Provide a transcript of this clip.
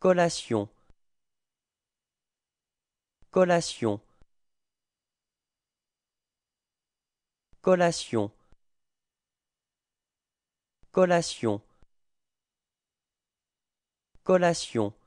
Collation Collation Collation Collation Collation